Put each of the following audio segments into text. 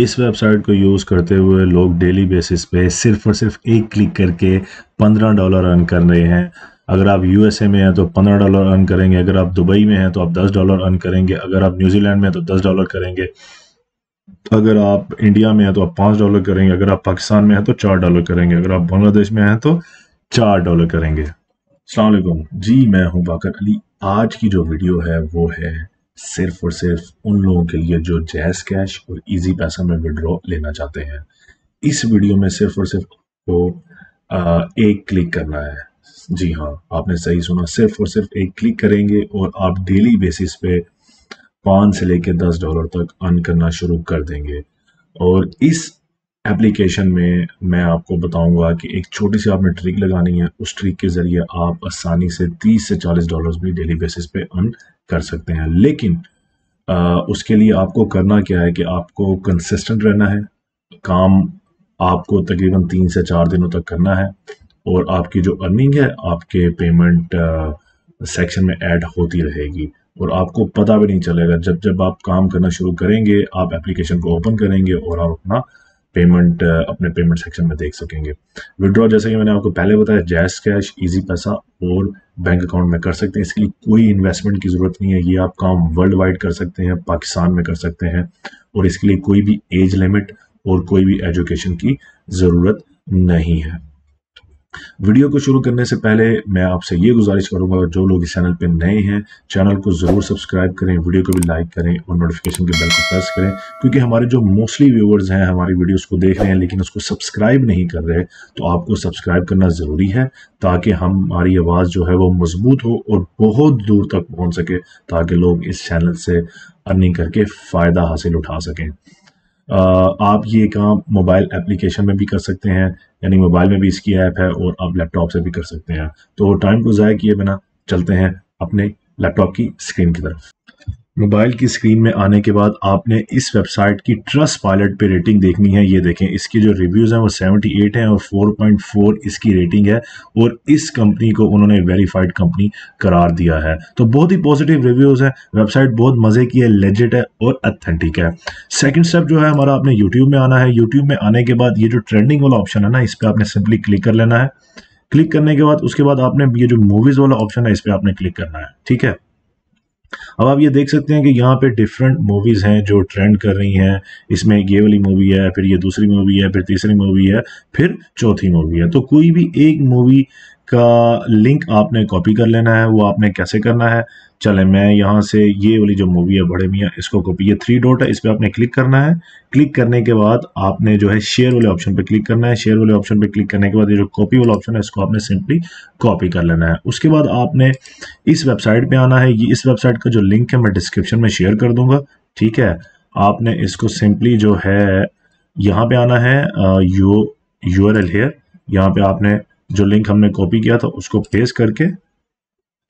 इस वेबसाइट को यूज़ करते हुए लोग डेली बेसिस पे सिर्फ और सिर्फ एक क्लिक करके पंद्रह डॉलर अर्न कर रहे हैं अगर आप यूएसए में हैं तो पंद्रह डॉलर अर्न करेंगे अगर आप दुबई में हैं तो आप दस डॉलर अर्न करेंगे अगर आप न्यूजीलैंड में हैं तो दस डॉलर करेंगे अगर आप इंडिया में हैं तो आप पाँच डॉलर करेंगे अगर आप पाकिस्तान में हैं तो चार डॉलर करेंगे अगर आप बांग्लादेश में हैं तो चार डॉलर करेंगे अलैक् जी मैं हूँ बाकर अली आज की जो वीडियो है वो है सिर्फ और सिर्फ उन लोगों के लिए जो जैस कैश और इजी पैसा में विड्रॉ लेना चाहते हैं इस वीडियो में सिर्फ और सिर्फ आपको एक क्लिक करना है जी हाँ आपने सही सुना सिर्फ और सिर्फ एक क्लिक करेंगे और आप डेली बेसिस पे पाँच से लेकर दस डॉलर तक अर्न करना शुरू कर देंगे और इस एप्लीकेशन में मैं आपको बताऊंगा कि एक छोटी सी आपने ट्रिक लगानी है उस ट्रिक के ज़रिए आप आसानी से 30 से 40 डॉलर्स भी डेली बेसिस पे अर्न कर सकते हैं लेकिन आ, उसके लिए आपको करना क्या है कि आपको कंसिस्टेंट रहना है काम आपको तकरीबन तीन से चार दिनों तक करना है और आपकी जो अर्निंग है आपके पेमेंट सेक्शन में ऐड होती रहेगी और आपको पता भी नहीं चलेगा जब जब आप काम करना शुरू करेंगे आप एप्लीकेशन को ओपन करेंगे और आप अपना पेमेंट uh, अपने पेमेंट सेक्शन में देख सकेंगे विड्रॉ जैसे कि मैंने आपको पहले बताया जैस कैश इजी पैसा और बैंक अकाउंट में कर सकते हैं इसके लिए कोई इन्वेस्टमेंट की ज़रूरत नहीं है ये आप काम वर्ल्ड वाइड कर सकते हैं पाकिस्तान में कर सकते हैं और इसके लिए कोई भी एज लिमिट और कोई भी एजुकेशन की ज़रूरत नहीं है वीडियो को शुरू करने से पहले मैं आपसे ये गुजारिश करूंगा जो लोग इस चैनल पर नए हैं चैनल को ज़रूर सब्सक्राइब करें वीडियो को भी लाइक करें और नोटिफिकेशन के बेल को प्रेस करें क्योंकि हमारे जो मोस्टली व्यूवर्स हैं हमारी वीडियोस को देख रहे हैं लेकिन उसको सब्सक्राइब नहीं कर रहे तो आपको सब्सक्राइब करना ज़रूरी है ताकि हमारी आवाज़ जो है वो मजबूत हो और बहुत दूर तक पहुँच सके ताकि लोग इस चैनल से अर्निंग करके फ़ायदा हासिल उठा सकें आप ये काम मोबाइल एप्लीकेशन में भी कर सकते हैं यानी मोबाइल में भी इसकी ऐप है और आप लैपटॉप से भी कर सकते हैं तो टाइम को ज़ाया किए बिना चलते हैं अपने लैपटॉप की स्क्रीन की तरफ मोबाइल की स्क्रीन में आने के बाद आपने इस वेबसाइट की ट्रस्ट पायलट पे रेटिंग देखनी है ये देखें इसकी जो रिव्यूज़ हैं वो 78 हैं और 4.4 इसकी रेटिंग है और इस कंपनी को उन्होंने वेरीफाइड कंपनी करार दिया है तो बहुत ही पॉजिटिव रिव्यूज़ हैं वेबसाइट बहुत मज़े की है लेजिट है और अथेंटिक है सेकेंड स्टेप जो है हमारा आपने यूट्यूब में आना है यूट्यूब में आने के बाद ये जो ट्रेंडिंग वाला ऑप्शन है ना इस पर आपने सिंपली क्लिक कर लेना है क्लिक करने के बाद उसके बाद आपने ये जो मूवीज़ वाला ऑप्शन है इस पर आपने क्लिक करना है ठीक है अब आप ये देख सकते हैं कि यहाँ पे डिफरेंट मूवीज़ हैं जो ट्रेंड कर रही हैं इसमें ये वाली मूवी है फिर ये दूसरी मूवी है फिर तीसरी मूवी है फिर चौथी मूवी है तो कोई भी एक मूवी का लिंक आपने कॉपी कर लेना है वो आपने कैसे करना है चले मैं यहाँ से ये वाली जो मूवी है बड़े मियाँ इसको कॉपी ये थ्री डॉट है इस पर आपने क्लिक करना है क्लिक करने के बाद आपने जो है शेयर वाले ऑप्शन पर क्लिक करना है शेयर वाले ऑप्शन पे क्लिक करने के बाद ये जो कॉपी वाला ऑप्शन है इसको आपने सिंपली कॉपी कर लेना है उसके बाद आपने इस वेबसाइट पे आना है ये इस वेबसाइट का जो लिंक है मैं डिस्क्रिप्शन में शेयर कर दूंगा ठीक है आपने इसको सिंपली जो है यहाँ पे आना है you U R L here यहाँ पे आपने जो लिंक हमने कॉपी किया था उसको पेस्ट करके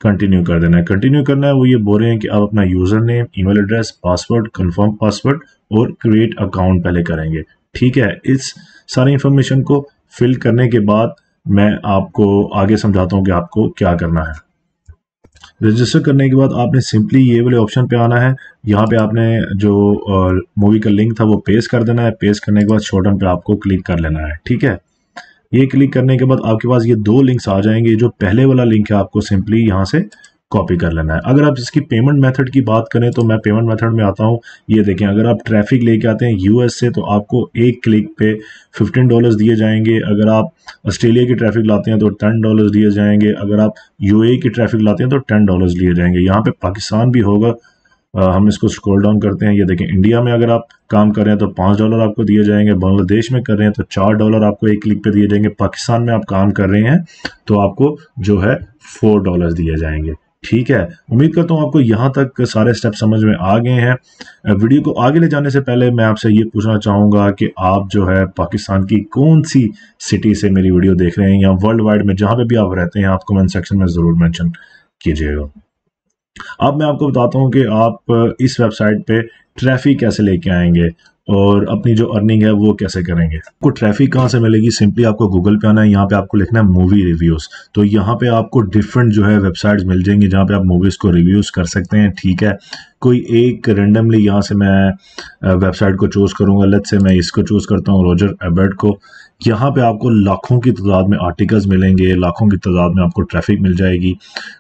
कंटिन्यू कर देना है कंटिन्यू करना है वो ये बोल रहे हैं कि आप अपना username email address password confirm password और क्रिएट अकाउंट पहले करेंगे ठीक है इस सारी इंफॉर्मेशन को फिल करने के बाद मैं आपको आगे समझाता हूँ कि आपको क्या करना है रजिस्टर करने के बाद आपने सिंपली ये वाले ऑप्शन पे आना है यहाँ पे आपने जो मूवी का लिंक था वो पेस्ट कर देना है पेस्ट करने के बाद शॉर्टन पे आपको क्लिक कर लेना है ठीक है ये क्लिक करने के बाद आपके पास ये दो लिंक्स आ जाएंगे जो पहले वाला लिंक है आपको सिंपली यहाँ से कॉपी कर लेना है अगर आप इसकी पेमेंट मेथड की बात करें तो मैं पेमेंट मेथड में आता हूँ ये देखें अगर आप ट्रैफिक लेके आते हैं यूएस से तो आपको एक क्लिक पे 15 डॉलर्स दिए जाएंगे अगर आप ऑस्ट्रेलिया की ट्रैफिक लाते हैं तो 10 डॉलर्स दिए जाएंगे अगर आप यूएई e की ट्रैफिक लाते हैं तो 10 डॉलर्स लिए जाएंगे यहाँ पे पाकिस्तान भी होगा हम इसको स्क्रॉल डाउन करते हैं ये देखें इंडिया में अगर आप काम कर रहे हैं तो पाँच डॉलर आपको दिए जाएंगे बांग्लादेश में कर रहे हैं तो चार डॉलर आपको एक क्लिक पे दिए जाएंगे पाकिस्तान में आप काम कर रहे हैं तो आपको जो है फोर डॉलर दिए जाएंगे ठीक है उम्मीद करता हूँ आपको यहाँ तक सारे स्टेप समझ में आ गए हैं वीडियो को आगे ले जाने से पहले मैं आपसे ये पूछना चाहूँगा कि आप जो है पाकिस्तान की कौन सी सिटी से मेरी वीडियो देख रहे हैं या वर्ल्ड वाइड में जहाँ पे भी आप रहते हैं आप कमेंट सेक्शन में ज़रूर मेंशन कीजिएगा अब मैं आपको बताता हूँ कि आप इस वेबसाइट पे ट्रैफिक कैसे लेके आएंगे और अपनी जो अर्निंग है वो कैसे करेंगे आपको ट्रैफिक कहाँ से मिलेगी सिंपली आपको गूगल पे आना है यहाँ पे आपको लिखना है मूवी रिव्यूज़ तो यहाँ पे आपको डिफरेंट जो है वेबसाइट्स मिल जाएंगी जहाँ पे आप मूवीज़ को रिव्यूज़ कर सकते हैं ठीक है कोई एक रेंडमली यहाँ से मैं वेबसाइट को चूज़ करूँगा लत से मैं इसको चूज़ करता हूँ रोजर एबर्ट को यहाँ पे आपको लाखों की तादाद में आर्टिकल्स मिलेंगे लाखों की तादाद में आपको ट्रैफिक मिल जाएगी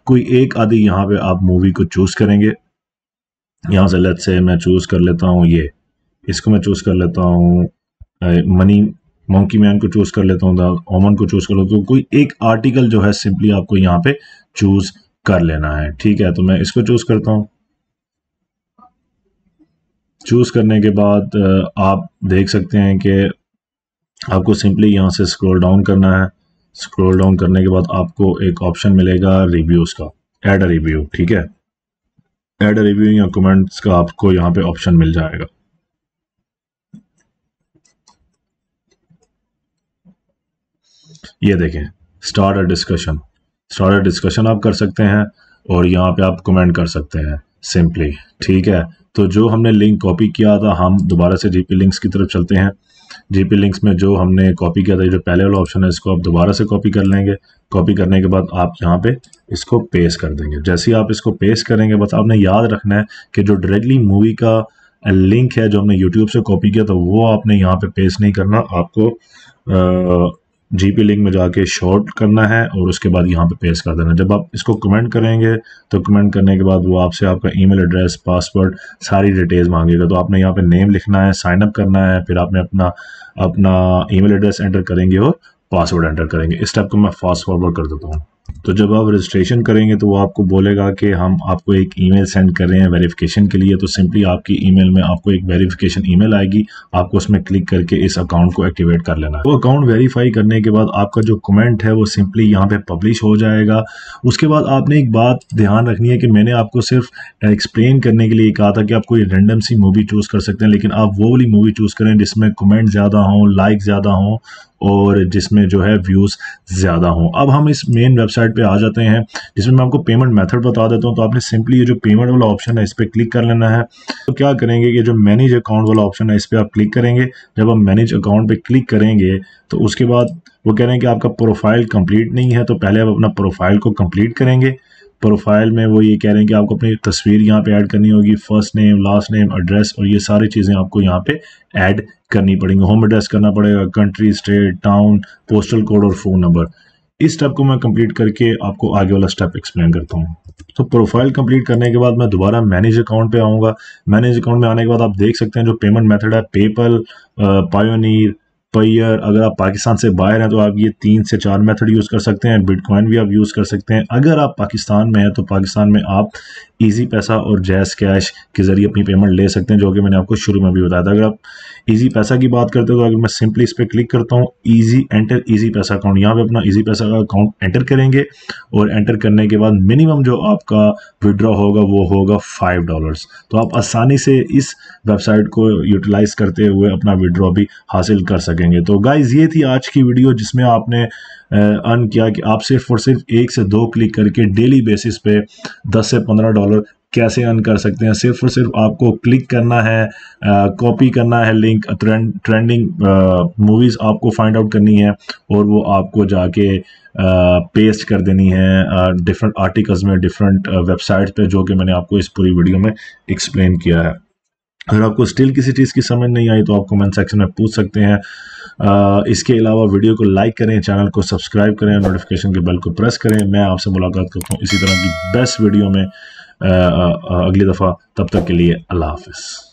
कोई एक आदि यहाँ पे आप मूवी को चूज़ करेंगे यहाँ से लेट से मैं चूज़ कर लेता हूँ ये इसको मैं चूज़ कर लेता हूँ मनी मंकी मैन को चूज़ कर लेता हूँ ओमन को चूज़ कर लेता हूँ तो कोई एक आर्टिकल जो है सिंपली आपको यहाँ पे चूज़ कर लेना है ठीक है तो मैं इसको चूज़ करता हूँ चूज़ करने के बाद आप देख सकते हैं कि आपको सिंपली यहाँ से स्क्रॉल डाउन करना है स्क्रॉल डाउन करने के बाद आपको एक ऑप्शन मिलेगा रिव्यूज़ का एड अ रिव्यू ठीक है एड अ रिव्यू या कमेंट्स का आपको यहाँ पे ऑप्शन मिल जाएगा ये देखें start a discussion start a discussion आप कर सकते हैं और यहाँ पे आप कमेंट कर सकते हैं सिंपली ठीक है तो जो हमने लिंक कॉपी किया था हम दोबारा से जीपी लिंक्स की तरफ चलते हैं जीपी लिंक्स में जो हमने कॉपी किया था जो पहले वाला ऑप्शन है इसको आप दोबारा से कॉपी कर लेंगे कॉपी करने के बाद आप यहाँ पे इसको पेस्ट कर देंगे जैसे ही आप इसको पेस्ट करेंगे बस आपने याद रखना है कि जो डायरेक्टली मूवी का लिंक है जो हमने यूट्यूब से कॉपी किया था वो आपने यहाँ पे पेस्ट नहीं करना आपको जी पी लिंक में जाके शॉर्ट करना है और उसके बाद यहाँ पे पेस्ट कर देना जब आप इसको कमेंट करेंगे तो कमेंट करने के बाद वो आपसे आपका ईमेल एड्रेस पासवर्ड सारी डिटेल्स मांगेगा तो आपने यहाँ पे नेम लिखना है साइन अप करना है फिर आपने अपना अपना ईमेल एड्रेस एंटर करेंगे और पासवर्ड एंटर करेंगे इस स्टेप को मैं फास्ट फॉरवर्ड कर देता हूँ तो जब आप रजिस्ट्रेशन करेंगे तो वो आपको बोलेगा कि हम आपको एक ईमेल सेंड कर रहे हैं वेरिफिकेशन के लिए तो सिंपली आपकी ईमेल में आपको एक वेरिफिकेशन ईमेल आएगी आपको उसमें क्लिक करके इस अकाउंट को एक्टिवेट कर लेना है वो अकाउंट वेरीफाई करने के बाद आपका जो कमेंट है वो सिंपली यहाँ पे पब्लिश हो जाएगा उसके बाद आपने एक बात ध्यान रखनी है कि मैंने आपको सिर्फ एक्सप्लेन करने के लिए कहा था कि आप कोई रेंडम सी मूवी चूज़ कर सकते हैं लेकिन आप वो वाली मूवी चूज़ करें जिसमें कमेंट ज़्यादा हों लाइक ज़्यादा हों और जिसमें जो है व्यूज़ ज़्यादा हों अब हम इस मेन वेबसाइट पे आ जाते हैं जिसमें मैं आपको पेमेंट मेथड बता देता हूँ तो आपने सिंपली ये जो पेमेंट वाला ऑप्शन है इस पर क्लिक कर लेना है तो क्या करेंगे कि जो मैनेज अकाउंट वाला ऑप्शन है इस पर आप क्लिक करेंगे जब आप मैनेज अकाउंट पर क्लिक करेंगे तो उसके बाद वो कह रहे हैं कि आपका प्रोफाइल कंप्लीट नहीं है तो पहले आप अपना प्रोफाइल को कंप्लीट करेंगे प्रोफाइल में वो ये कह रहे हैं कि आपको अपनी तस्वीर यहाँ पे ऐड करनी होगी first name last name address और ये सारी चीज़ें आपको यहाँ पे ऐड करनी पड़ेंगी होम एड्रेस करना पड़ेगा country state town postal code और फ़ोन नंबर इस स्टेप को मैं कंप्लीट करके आपको आगे वाला स्टेप एक्सप्लेन करता हूँ तो प्रोफाइल कंप्लीट करने के बाद मैं दोबारा मैनेज अकाउंट पे आऊँगा मैनेज अकाउंट में आने के बाद आप देख सकते हैं जो पेमेंट मेथड है पेपल पायोनीर पर अगर आप पाकिस्तान से बाहर हैं तो आप ये तीन से चार मेथड यूज़ कर सकते हैं बिटकॉइन भी आप यूज़ कर सकते हैं अगर आप पाकिस्तान में हैं तो पाकिस्तान में आप ईजी पैसा और जैस कैश के ज़रिए अपनी पेमेंट ले सकते हैं जो कि मैंने आपको शुरू में भी बताया था अगर आप ईजी पैसा की बात करते हो तो अगर मैं सिंपली इस पर क्लिक करता हूँ easy enter Easypaisa account यहाँ पे अपना ईजी पैसा का अकाउंट एंटर करेंगे और एंटर करने के बाद मिनिमम जो आपका विड्रॉ होगा वो होगा फाइव डॉलर्स तो आप आसानी से इस वेबसाइट को यूटिलाइज करते हुए अपना विड्रॉ भी हासिल कर सकेंगे तो गाइज ये थी आज की वीडियो जिसमें आपने अर्न किया कि आप सिर्फ और सिर्फ एक से दो क्लिक करके डेली बेसिस पे 10 से 15 डॉलर कैसे अर्न कर सकते हैं सिर्फ और सिर्फ आपको क्लिक करना है कॉपी करना है लिंक ट्रेंड ट्रेंडिंग मूवीज़ आपको फाइंड आउट करनी है और वो आपको जाके पेस्ट कर देनी है डिफरेंट आर्टिकल्स में डिफरेंट वेबसाइट पे जो कि मैंने आपको इस पूरी वीडियो में एक्सप्लेन किया है अगर आपको स्टिल किसी चीज़ की समझ नहीं आई तो आप कमेंट सेक्शन में पूछ सकते हैं इसके अलावा वीडियो को लाइक करें चैनल को सब्सक्राइब करें नोटिफिकेशन के बेल को प्रेस करें मैं आपसे मुलाकात करता हूँ इसी तरह की बेस्ट वीडियो में आ, आ, अगली दफ़ा तब तक के लिए अल्लाह हाफिज़